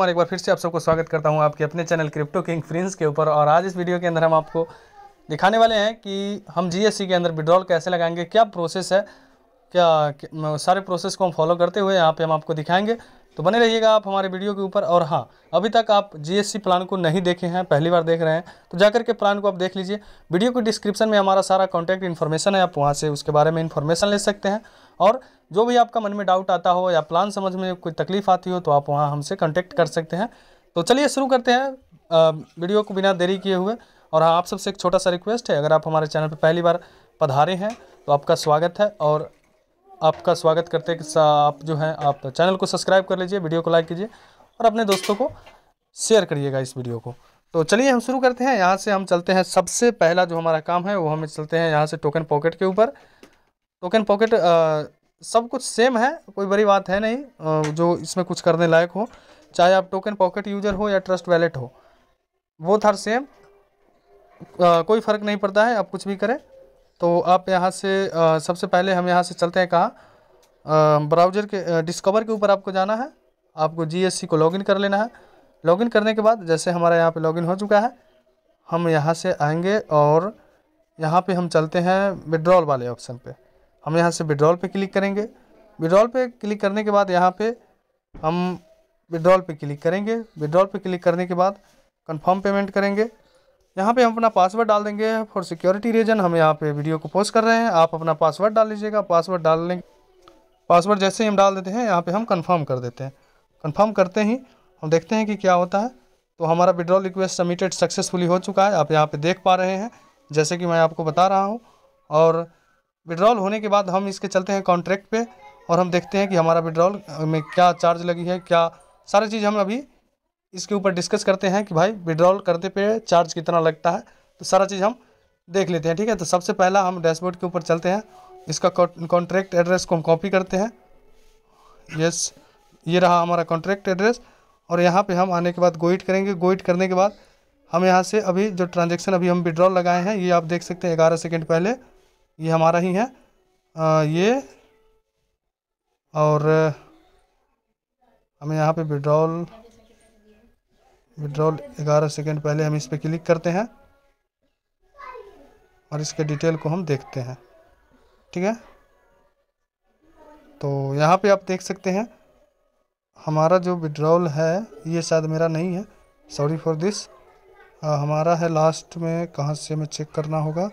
कुमार एक बार फिर से आप सबको स्वागत करता हूं आपके अपने चैनल क्रिप्टो किंग फ्रेंड्स के ऊपर और आज इस वीडियो के अंदर हम आपको दिखाने वाले हैं कि हम जीएससी के अंदर विड्रॉल कैसे लगाएंगे क्या प्रोसेस है क्या, क्या सारे प्रोसेस को हम फॉलो करते हुए यहाँ पर हम आपको दिखाएंगे तो बने रहिएगा आप हमारे वीडियो के ऊपर और हाँ अभी तक आप जीएसटी प्लान को नहीं देखे हैं पहली बार देख रहे हैं तो जाकर के प्लान को आप देख लीजिए वीडियो के डिस्क्रिप्शन में हमारा सारा कॉन्टैक्ट इन्फॉर्मेशन है आप वहाँ से उसके बारे में इन्फॉर्मेशन ले सकते हैं और जो भी आपका मन में डाउट आता हो या प्लान समझ में कोई तकलीफ आती हो तो आप वहाँ हमसे कॉन्टेक्ट कर सकते हैं तो चलिए शुरू करते हैं वीडियो को बिना देरी किए हुए और हाँ आप सबसे एक छोटा सा रिक्वेस्ट है अगर आप हमारे चैनल पर पहली बार पधारे हैं तो आपका स्वागत है और आपका स्वागत करते आप जो हैं आप चैनल को सब्सक्राइब कर लीजिए वीडियो को लाइक कीजिए और अपने दोस्तों को शेयर करिएगा इस वीडियो को तो चलिए हम शुरू करते हैं यहाँ से हम चलते हैं सबसे पहला जो हमारा काम है वो हम चलते हैं यहाँ से टोकन पॉकेट के ऊपर टोकन पॉकेट सब कुछ सेम है कोई बड़ी बात है नहीं जो इसमें कुछ करने लायक हो चाहे आप टोकन पॉकेट यूजर हो या ट्रस्ट वैलेट हो वो थर सेम कोई फ़र्क नहीं पड़ता है आप कुछ भी करें तो आप यहाँ से आ, सबसे पहले हम यहाँ से चलते हैं कहाँ ब्राउज़र के डिस्कवर के ऊपर आपको जाना है आपको जीएससी को लॉगिन कर लेना है लॉगिन करने के बाद जैसे हमारा यहाँ पे लॉगिन हो चुका है हम यहाँ से आएंगे और यहाँ पे हम चलते हैं विड्रॉल वाले ऑप्शन पे हम यहाँ से विड्रॉल पे क्लिक करेंगे विड्रॉल पे क्लिक करने के बाद यहाँ पे हम विड्रॉल पे क्लिक करेंगे विड्रॉल पे क्लिक करने के बाद कंफर्म पेमेंट करेंगे यहाँ पे हम अपना पासवर्ड डाल देंगे फॉर सिक्योरिटी रीजन हम यहाँ पे वीडियो को पोस्ट कर रहे हैं आप अपना पासवर्ड डाल लीजिएगा पासवर्ड डाल लेंगे पासवर्ड जैसे ही हम डाल देते हैं यहाँ पर हम कन्फर्म कर देते हैं कन्फर्म करते ही हम देखते हैं कि क्या होता है तो हमारा विड्रॉल रिक्वेस्ट सबमिटेड सक्सेसफुली हो चुका है आप यहाँ पर देख पा रहे हैं जैसे कि मैं आपको बता रहा हूँ और विड्रॉल होने के बाद हम इसके चलते हैं कॉन्ट्रैक्ट पे और हम देखते हैं कि हमारा विड्रॉल में क्या चार्ज लगी है क्या सारी चीज़ हम अभी इसके ऊपर डिस्कस करते हैं कि भाई विड्रॉल करते पे चार्ज कितना लगता है तो सारा चीज़ हम देख लेते हैं ठीक है तो सबसे पहला हम डैशबोर्ड के ऊपर चलते हैं इसका कॉन्ट्रैक्ट एड्रेस को हम कॉपी करते हैं यस ये रहा हमारा कॉन्ट्रैक्ट एड्रेस और यहाँ पे हम आने के बाद गोइट करेंगे गोइट करने के बाद हम यहाँ से अभी जो ट्रांजेक्शन अभी हम विड्रॉल लगाए हैं ये आप देख सकते हैं ग्यारह सेकेंड पहले ये हमारा ही है आ, ये और हमें यहाँ पे विड्रॉल विड्रॉल 11 सेकंड पहले हम इस पर क्लिक करते हैं और इसके डिटेल को हम देखते हैं ठीक है तो यहाँ पे आप देख सकते हैं हमारा जो विड्रॉल है ये शायद मेरा नहीं है सॉरी फॉर दिस हमारा है लास्ट में कहाँ से हमें चेक करना होगा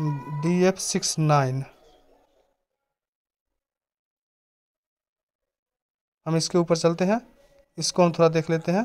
डी एफ सिक्स नाइन हम इसके ऊपर चलते हैं इसको हम थोड़ा देख लेते हैं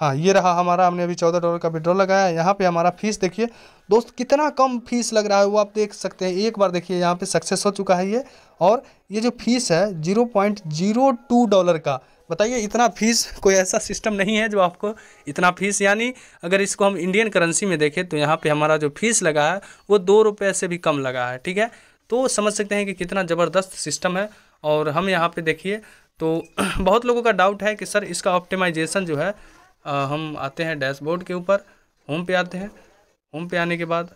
हाँ ये रहा हमारा हमने अभी चौदह डॉलर का विड्रॉ लगाया यहाँ पे हमारा फीस देखिए दोस्त कितना कम फीस लग रहा है वो आप देख सकते हैं एक बार देखिए यहाँ पे सक्सेस हो चुका है ये और ये जो फीस है zero point zero two dollar का बताइए इतना फीस कोई ऐसा सिस्टम नहीं है जो आपको इतना फीस यानी अगर इसको हम इंडियन करेंसी में देखें तो यहाँ पे हमारा जो फीस लगा है वो दो रुपये से भी कम लगा है ठीक है तो समझ सकते हैं कि कितना ज़बरदस्त सिस्टम है और हम यहाँ पे देखिए तो बहुत लोगों का डाउट है कि सर इसका ऑप्टिमाइजेशन जो है आ, हम आते हैं डैशबोर्ड के ऊपर होम पे आते हैं होम पे आने के बाद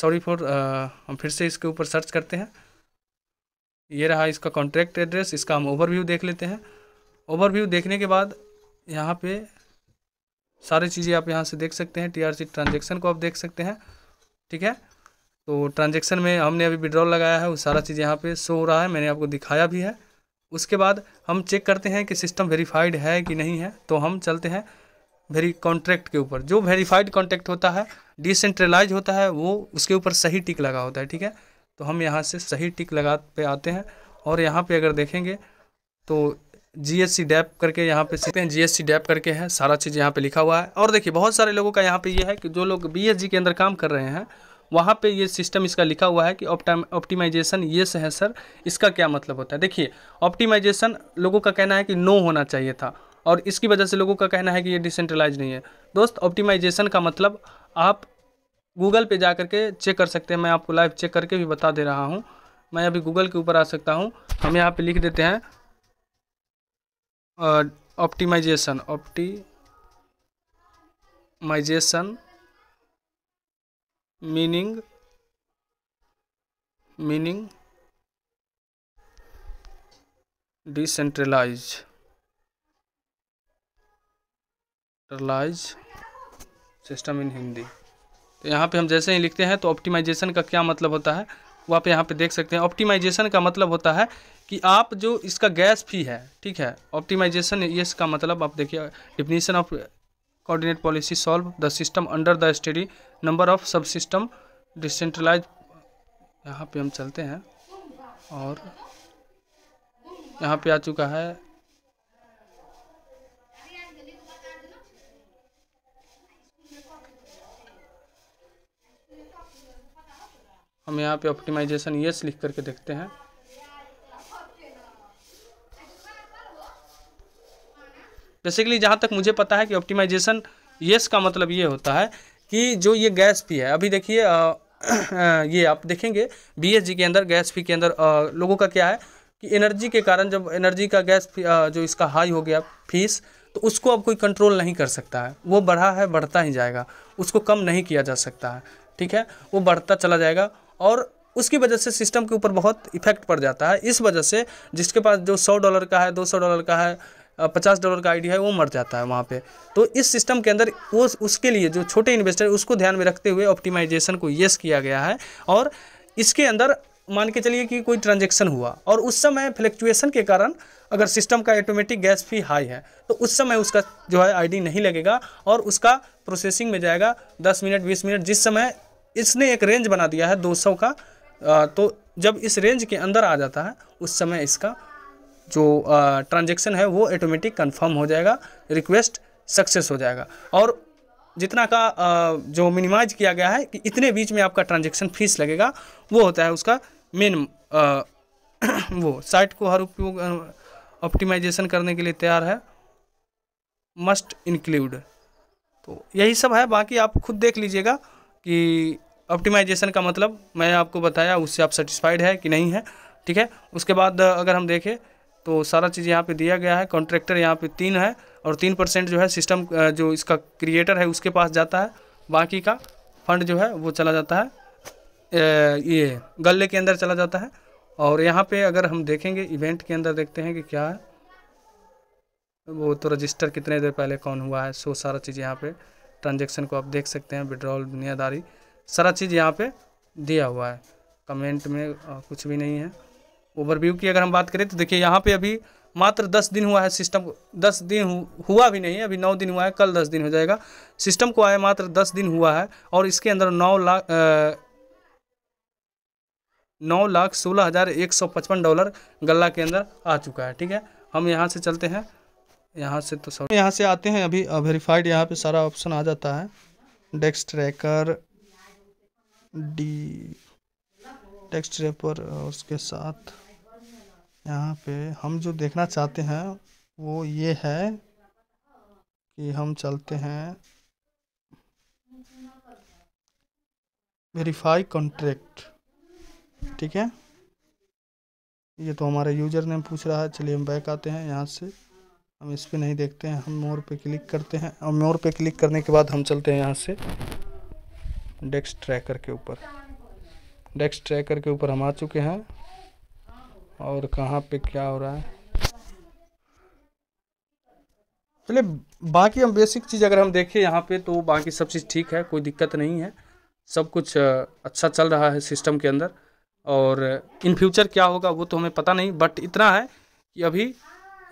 सॉरी फॉर हम फिर से इसके ऊपर सर्च करते हैं ये रहा इसका कॉन्ट्रैक्ट एड्रेस इसका हम ओवरव्यू देख लेते हैं ओवरव्यू देखने के बाद यहाँ पे सारी चीज़ें आप यहाँ से देख सकते हैं टीआरसी ट्रांजेक्शन को आप देख सकते हैं ठीक है तो ट्रांजेक्शन में हमने अभी विड्रॉल लगाया है वो सारा चीज़ यहाँ पे शो हो रहा है मैंने आपको दिखाया भी है उसके बाद हम चेक करते हैं कि सिस्टम वेरीफाइड है कि नहीं है तो हम चलते हैं वेरी कॉन्ट्रैक्ट के ऊपर जो वेरीफाइड कॉन्ट्रैक्ट होता है डिसेंट्रलाइज होता है वो उसके ऊपर सही टिक लगा होता है ठीक है तो हम यहाँ से सही टिक लगा पे आते हैं और यहाँ पे अगर देखेंगे तो जी एस सी डैप करके यहाँ पे सीखते हैं जी एस सी डैप करके है सारा चीज़ यहाँ पे लिखा हुआ है और देखिए बहुत सारे लोगों का यहाँ पे ये यह है कि जो लोग बी एस जी के अंदर काम कर रहे हैं वहाँ पे ये सिस्टम इसका लिखा हुआ है कि ऑप्टिमाइजेशन ये से है सर इसका क्या मतलब होता है देखिए ऑप्टिमाइजेशन लोगों का कहना है कि नो होना चाहिए था और इसकी वजह से लोगों का कहना है कि ये डिसेंट्रलाइज नहीं है दोस्त ऑप्टिमाइजेशन का मतलब आप गूगल पे जा करके चेक कर सकते हैं मैं आपको लाइव चेक करके भी बता दे रहा हूँ मैं अभी गूगल के ऊपर आ सकता हूँ हम यहाँ पे लिख देते हैं optimization optimization meaning meaning decentralize system in Hindi तो यहाँ पे हम जैसे ही लिखते हैं तो ऑप्टिमाइजेशन का क्या मतलब होता है वो आप यहाँ पे देख सकते हैं ऑप्टिमाइजेशन का मतलब होता है कि आप जो इसका गैस फी है ठीक है ऑप्टिमाइजेशन ये इसका मतलब आप देखिए definition of coordinate policy solve the system under the study number of sub system decentralize यहाँ पे हम चलते हैं और यहाँ पे आ चुका है हम यहाँ पे ऑप्टिमाइजेशन यस लिख करके देखते हैं बेसिकली जहाँ तक मुझे पता है कि ऑप्टिमाइजेशन येस का मतलब ये होता है कि जो ये गैस फी है अभी देखिए ये आप देखेंगे बी के अंदर गैस फी के अंदर आ, लोगों का क्या है कि एनर्जी के कारण जब एनर्जी का गैस जो इसका हाई हो गया फीस तो उसको अब कोई कंट्रोल नहीं कर सकता है वो बढ़ा है बढ़ता ही जाएगा उसको कम नहीं किया जा सकता है ठीक है वो बढ़ता चला जाएगा और उसकी वजह से सिस्टम के ऊपर बहुत इफेक्ट पड़ जाता है इस वजह से जिसके पास जो सौ डॉलर का है दो सौ डॉलर का है पचास डॉलर का आईडी है वो मर जाता है वहाँ पे तो इस सिस्टम के अंदर वो उसके लिए जो छोटे इन्वेस्टर उसको ध्यान में रखते हुए ऑप्टिमाइजेशन को येस किया गया है और इसके अंदर मान के चलिए कि कोई ट्रांजेक्शन हुआ और उस समय फ्लैक्चुएसन के कारण अगर सिस्टम का ऑटोमेटिक गैस फी हाई है तो उस समय उसका जो है आईडी नहीं लगेगा और उसका प्रोसेसिंग में जाएगा दस मिनट बीस मिनट जिस समय इसने एक रेंज बना दिया है 200 का तो जब इस रेंज के अंदर आ जाता है उस समय इसका जो ट्रांजेक्शन है वो ऑटोमेटिक कन्फर्म हो जाएगा रिक्वेस्ट सक्सेस हो जाएगा और जितना का जो मिनिमाइज किया गया है कि इतने बीच में आपका ट्रांजेक्शन फीस लगेगा वो होता है उसका मेन वो साइट को हर उपयोग ऑप्टिमाइजेशन करने के लिए तैयार है मस्ट इंक्लूड तो यही सब है बाकी आप खुद देख लीजिएगा कि ऑप्टिमाइजेशन का मतलब मैं आपको बताया उससे आप सेटिस्फाइड है कि नहीं है ठीक है उसके बाद अगर हम देखें तो सारा चीज़ यहाँ पे दिया गया है कॉन्ट्रैक्टर यहाँ पे तीन है और तीन परसेंट जो है सिस्टम जो इसका क्रिएटर है उसके पास जाता है बाकी का फंड जो है वो चला जाता है ये गले के अंदर चला जाता है और यहाँ पे अगर हम देखेंगे इवेंट के अंदर देखते हैं कि क्या है वो तो रजिस्टर कितने देर पहले कौन हुआ है सो सारा चीज़ यहाँ पर ट्रांजेक्शन को आप देख सकते हैं विड्रॉल दुनियादारी सारा चीज़ यहाँ पर दिया हुआ है कमेंट में कुछ भी नहीं है ओवरव्यू की अगर हम बात करें तो देखिए यहाँ पे अभी मात्र दस दिन हुआ है सिस्टम दस दिन हुआ भी नहीं है अभी नौ दिन हुआ है कल दस दिन हो जाएगा सिस्टम को आया मात्र दस दिन हुआ है और इसके अंदर नौ लाख नौ लाख सोलह हज़ार एक सौ पचपन डॉलर गल्ला के अंदर आ चुका है ठीक है हम यहाँ से चलते हैं यहाँ से तो सब यहाँ से आते हैं अभी वेरीफाइड यहाँ पे सारा ऑप्शन आ जाता है desk tracker the text wrapper उसके साथ यहाँ पे हम जो देखना चाहते हैं वो ये है कि हम चलते हैं वेरीफाई कॉन्ट्रैक्ट ठीक है ये तो हमारा यूजर नेम पूछ रहा है चलिए हम बैक आते हैं यहाँ से हम इस पर नहीं देखते हैं हम मोर पे क्लिक करते हैं और मोर पे क्लिक करने के बाद हम चलते हैं यहाँ से डेस्क ट्रैकर के ऊपर डेस्क ट्रैकर के ऊपर हम आ चुके हैं और कहाँ पे क्या हो रहा है चलिए बाकी हम बेसिक चीज़ अगर हम देखें यहाँ पे तो बाकी सब चीज़ ठीक है कोई दिक्कत नहीं है सब कुछ अच्छा चल रहा है सिस्टम के अंदर और इन फ्यूचर क्या होगा वो तो हमें पता नहीं बट इतना है कि अभी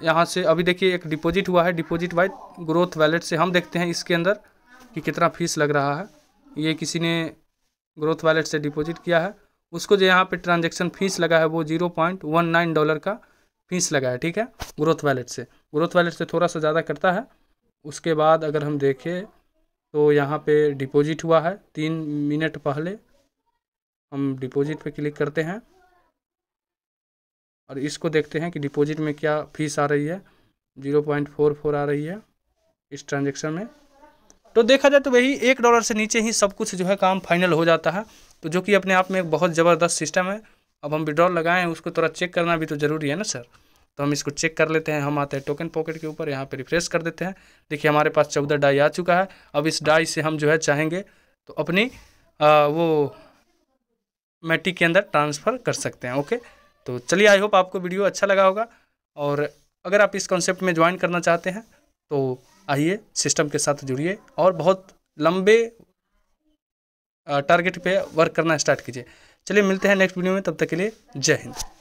यहाँ से अभी देखिए एक डिपॉजिट हुआ है डिपॉजिट वाइज ग्रोथ वैलेट से हम देखते हैं इसके अंदर कि कितना फीस लग रहा है ये किसी ने ग्रोथ वैलेट से डिपॉजिट किया है उसको जो यहाँ पे ट्रांजैक्शन फीस लगा है वो zero point one nine dollar का फीस लगा है ठीक है ग्रोथ वैलेट से ग्रोथ वैलेट से थोड़ा सा ज़्यादा करता है उसके बाद अगर हम देखें तो यहाँ पे डिपॉजिट हुआ है तीन मिनट पहले हम डिपॉजिट पे क्लिक करते हैं और इसको देखते हैं कि डिपॉजिट में क्या फीस आ रही है ज़ीरो पॉइंट फोर फोर आ रही है इस ट्रांजेक्शन में तो देखा जाए तो वही एक डॉलर से नीचे ही सब कुछ जो है काम फाइनल हो जाता है तो जो कि अपने आप में एक बहुत ज़बरदस्त सिस्टम है अब हम विड्रॉल लगाए हैं उसको थोड़ा चेक करना भी तो ज़रूरी है ना सर तो हम इसको चेक कर लेते हैं हम आते हैं टोकन पॉकेट के ऊपर यहाँ पर रिफ्रेश कर देते हैं देखिए हमारे पास चौदह डाई आ चुका है अब इस डाई से हम जो है चाहेंगे तो अपनी आ, वो मैटिक के अंदर ट्रांसफ़र कर सकते हैं ओके तो चलिए आई होप आपको वीडियो अच्छा लगा होगा और अगर आप इस कॉन्सेप्ट में ज्वाइन करना चाहते हैं तो आइए सिस्टम के साथ जुड़िए और बहुत लंबे टारगेट पे वर्क करना स्टार्ट कीजिए चलिए मिलते हैं नेक्स्ट वीडियो में तब तक के लिए जय हिंद